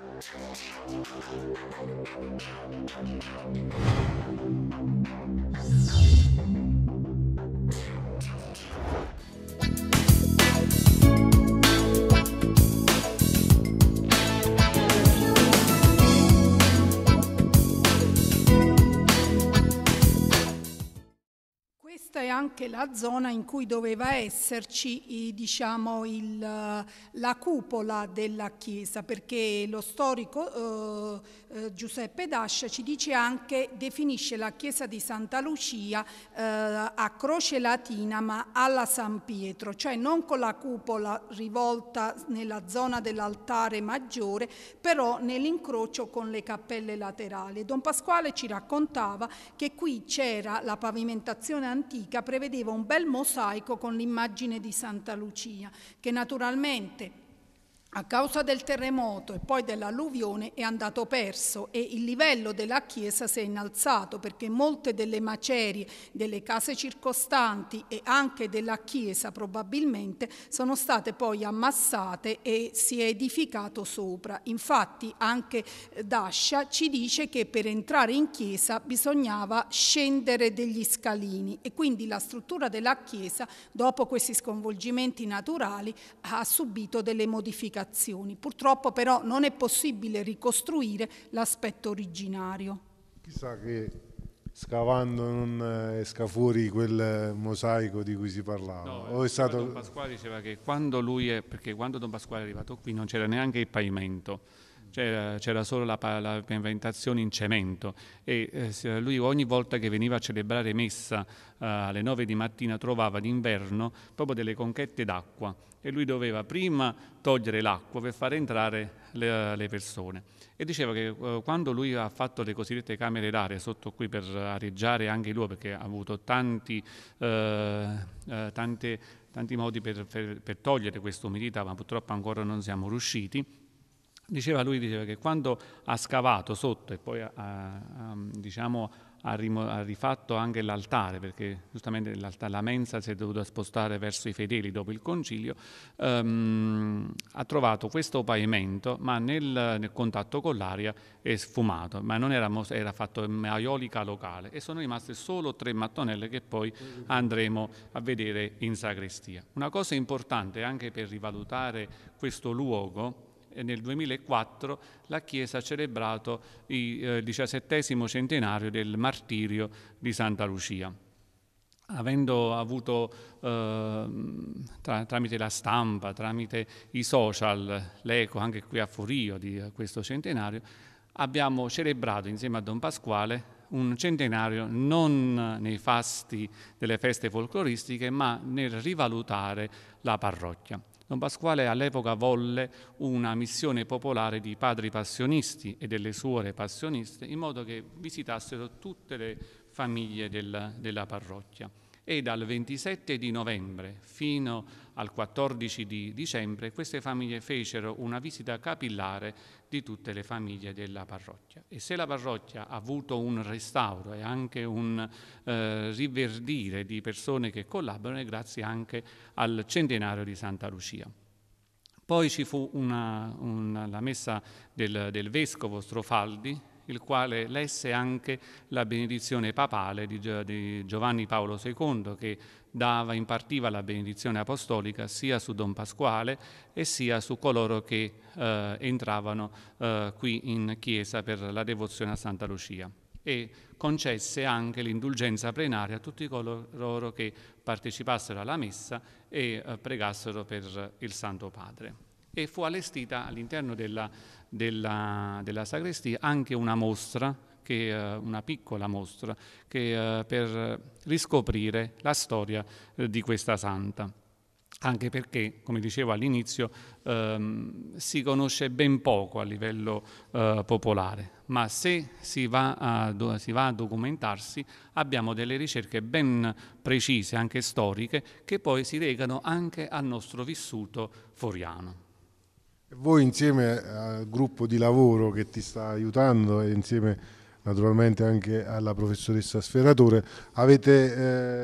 Thank you. anche la zona in cui doveva esserci diciamo, il, la cupola della chiesa, perché lo storico eh, eh, Giuseppe Dascia ci dice anche, definisce la chiesa di Santa Lucia eh, a croce latina ma alla San Pietro, cioè non con la cupola rivolta nella zona dell'altare maggiore, però nell'incrocio con le cappelle laterali. Don Pasquale ci raccontava che qui c'era la pavimentazione antica prevedeva un bel mosaico con l'immagine di Santa Lucia, che naturalmente a causa del terremoto e poi dell'alluvione è andato perso e il livello della chiesa si è innalzato perché molte delle macerie delle case circostanti e anche della chiesa probabilmente sono state poi ammassate e si è edificato sopra. Infatti anche eh, Dascia ci dice che per entrare in chiesa bisognava scendere degli scalini e quindi la struttura della chiesa dopo questi sconvolgimenti naturali ha subito delle modificazioni modificazioni. Purtroppo però non è possibile ricostruire l'aspetto originario. Chissà che scavando non esca eh, fuori quel eh, mosaico di cui si parlava. No, o è stato... Don Pasquale diceva che quando lui è, perché quando Don Pasquale è arrivato qui non c'era neanche il pavimento c'era, solo la, la pavimentazione in cemento e eh, lui ogni volta che veniva a celebrare messa eh, alle 9 di mattina trovava d'inverno proprio delle conchette d'acqua e lui doveva prima togliere l'acqua per far entrare le, le persone e diceva che eh, quando lui ha fatto le cosiddette camere d'aria sotto qui per areggiare anche lui perché ha avuto tanti, eh, eh, tante, tanti modi per, per, per togliere questa umidità ma purtroppo ancora non siamo riusciti Diceva lui diceva che quando ha scavato sotto e poi ha, ha, diciamo, ha, rimo, ha rifatto anche l'altare, perché giustamente la mensa si è dovuta spostare verso i fedeli dopo il concilio, ehm, ha trovato questo pavimento, ma nel, nel, contatto con l'aria è sfumato, ma non era, era fatto in aiolica locale e sono rimaste solo tre mattonelle che poi andremo a vedere in sagrestia. Una cosa importante anche per rivalutare questo luogo, nel 2004 la Chiesa ha celebrato eh, il diciassettesimo centenario del martirio di Santa Lucia. Avendo avuto eh, tra, tramite la stampa, tramite i social, l'eco anche qui a Forio di eh, questo centenario, abbiamo celebrato insieme a Don Pasquale un centenario non nei fasti delle feste folcloristiche, ma nel rivalutare la parrocchia. Don Pasquale all'epoca volle una missione popolare di padri passionisti e delle suore passioniste in modo che visitassero tutte le famiglie del, della parrocchia e dal 27 di novembre fino al 14 di dicembre queste famiglie fecero una visita capillare di tutte le famiglie della parrocchia e se la parrocchia ha avuto un restauro e anche un eh, riverdire di persone che collaborano è grazie anche al centenario di Santa Lucia. Poi ci fu una, una, la messa del, del vescovo Strofaldi il quale lesse anche la benedizione papale di Giovanni Paolo II, che dava, impartiva la benedizione apostolica sia su Don Pasquale e sia su coloro che eh, entravano eh, qui in chiesa per la devozione a Santa Lucia e concesse anche l'indulgenza plenaria a tutti coloro che partecipassero alla messa e eh, pregassero per il Santo Padre e fu allestita all'interno della, della, della sagrestia anche una mostra che, eh, una piccola mostra che, eh, per riscoprire la storia eh, di questa santa. Anche perché, come dicevo all'inizio, ehm, si conosce ben poco a livello eh, popolare, ma se si va, a, si va, a, documentarsi abbiamo delle ricerche ben precise, anche storiche, che poi si legano anche al nostro vissuto foriano. Voi insieme al gruppo di lavoro che ti sta aiutando e insieme naturalmente anche alla professoressa Sferatore avete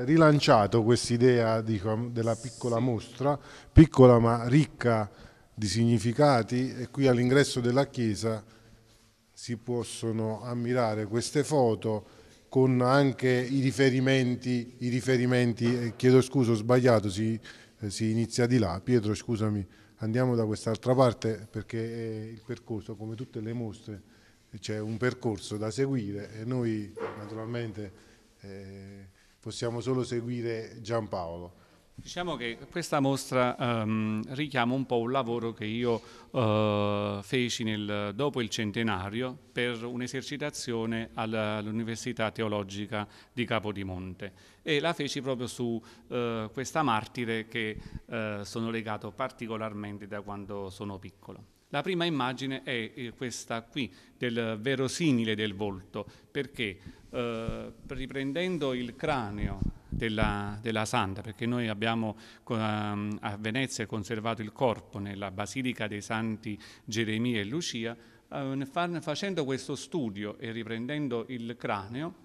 eh, rilanciato quest'idea della piccola mostra, piccola ma ricca di significati e qui all'ingresso della chiesa si possono ammirare queste foto con anche i riferimenti, i riferimenti eh, chiedo scusa ho sbagliato, si, eh, si inizia di là, Pietro scusami andiamo da quest'altra parte perché eh, il percorso, come tutte le mostre, c'è un percorso da seguire e noi naturalmente eh, possiamo solo seguire Giampaolo. Diciamo che questa mostra um, richiama un po' un lavoro che io uh, feci nel, dopo il centenario per un'esercitazione all'Università Teologica di Capodimonte e la feci proprio su uh, questa martire che uh, sono legato particolarmente da quando sono piccolo. La prima immagine è questa qui, del verosimile del volto, perché riprendendo il cranio della, della santa, perché noi abbiamo ehm, a Venezia conservato il corpo nella Basilica dei Santi Geremia e Lucia, ehm, facendo questo studio e riprendendo il craneo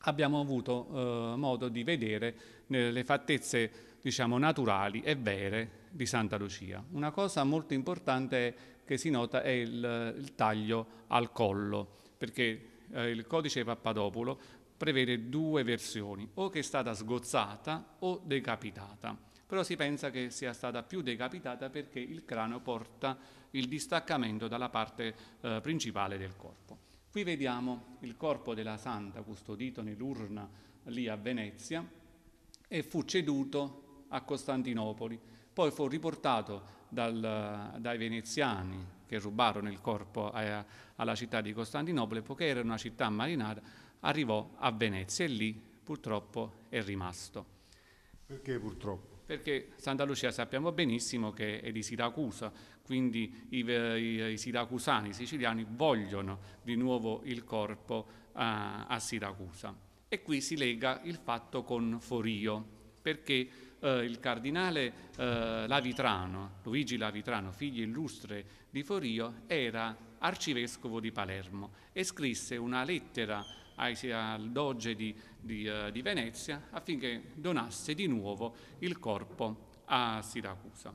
abbiamo avuto eh, modo di vedere eh, le fattezze diciamo, naturali e vere di Santa Lucia. Una cosa molto importante che si nota è il, il taglio al collo, perché eh, il codice Pappadopolo prevede due versioni, o che è stata sgozzata o decapitata. Però si pensa che sia stata più decapitata perché il cranio porta il distaccamento dalla parte eh, principale del corpo. Qui vediamo il corpo della santa custodito nell'urna lì a Venezia e fu ceduto a Costantinopoli. Poi fu riportato dal, dai veneziani che rubarono il corpo a, eh, alla città di Costantinopoli, poiché era una città marinata arrivò a Venezia e lì purtroppo è rimasto. Perché purtroppo? Perché Santa Lucia sappiamo benissimo che è di Siracusa, quindi i, i, i siracusani, i siciliani vogliono di nuovo il corpo uh, a Siracusa. E qui si lega il fatto con Forio, perché eh, il cardinale eh, Lavitrano, Luigi Lavitrano, figlio illustre di Forio, era arcivescovo di Palermo e scrisse una lettera al doge di, di, uh, di Venezia affinché donasse di nuovo il corpo a Siracusa.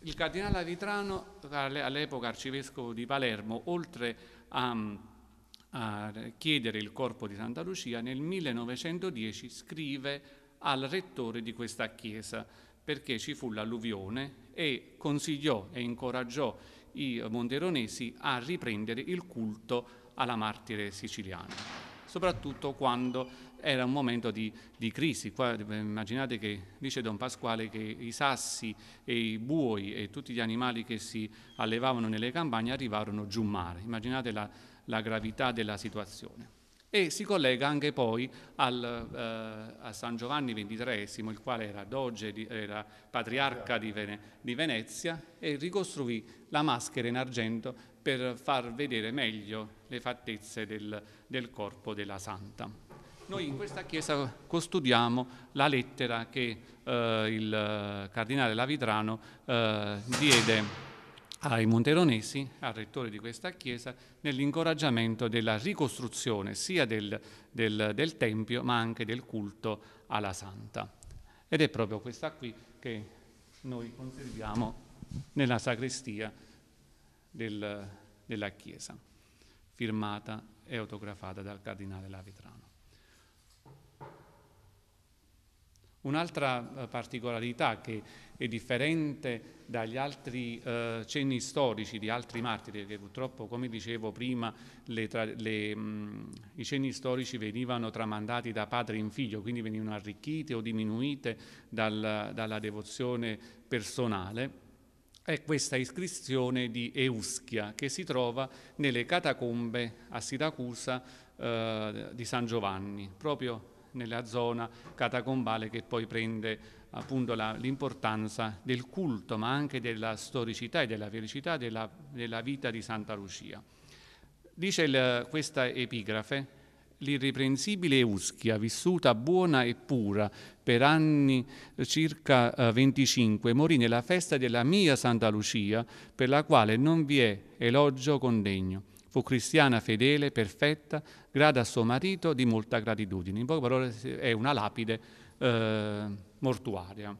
Il cardinale Avitrano, all'epoca arcivescovo di Palermo, oltre a, mm, a, chiedere il corpo di Santa Lucia, nel 1910 scrive al rettore di questa chiesa perché ci fu l'alluvione e consigliò e incoraggiò i monteronesi a riprendere il culto alla martire siciliana, soprattutto quando era un momento di, di crisi. Qua, immaginate che dice Don Pasquale che i sassi e i buoi e tutti gli animali che si allevavano nelle campagne arrivarono giù mare. Immaginate la, la gravità della situazione. E si collega anche poi al, eh, a San Giovanni XXIII, il quale era doge, di, era patriarca di, Vene, di Venezia, e ricostruì la maschera in argento per far vedere meglio le fattezze del, del corpo della Santa. Noi in questa chiesa custodiamo la lettera che eh, il eh, cardinale Lavitrano eh, diede ai monteronesi, al rettore di questa chiesa, nell'incoraggiamento della ricostruzione sia del, del, del, Tempio ma anche del culto alla Santa. Ed è proprio questa qui che noi conserviamo nella sacrestia del, della chiesa firmata e autografata dal cardinale Lavitrano. Un'altra eh, particolarità che è differente dagli altri eh, cenni storici di altri martiri, perché purtroppo, come dicevo prima, le le, mh, mm, i cenni storici venivano tramandati da padre in figlio, quindi venivano arricchite o diminuite dal, dalla devozione personale è questa iscrizione di Euschia che si trova nelle catacombe a Siracusa eh, di San Giovanni, proprio nella zona catacombale che poi prende appunto l'importanza del culto, ma anche della storicità e della felicità della, della vita di Santa Lucia. Dice il, questa epigrafe, l'irreprensibile Euschia, vissuta buona e pura per anni eh, circa 25, eh, morì nella festa della mia Santa Lucia, per la quale non vi è elogio condegno. Fu cristiana fedele, perfetta, grata a suo marito di molta gratitudine. In poche parole è una lapide eh, mortuaria.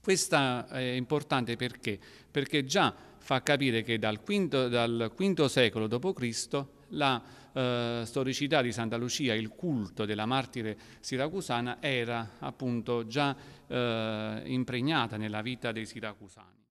Questa eh, è importante perché? Perché già fa capire che dal V, dal V secolo d.C la eh, storicità di Santa Lucia, il culto della martire siracusana era appunto già eh, impregnata nella vita dei siracusani.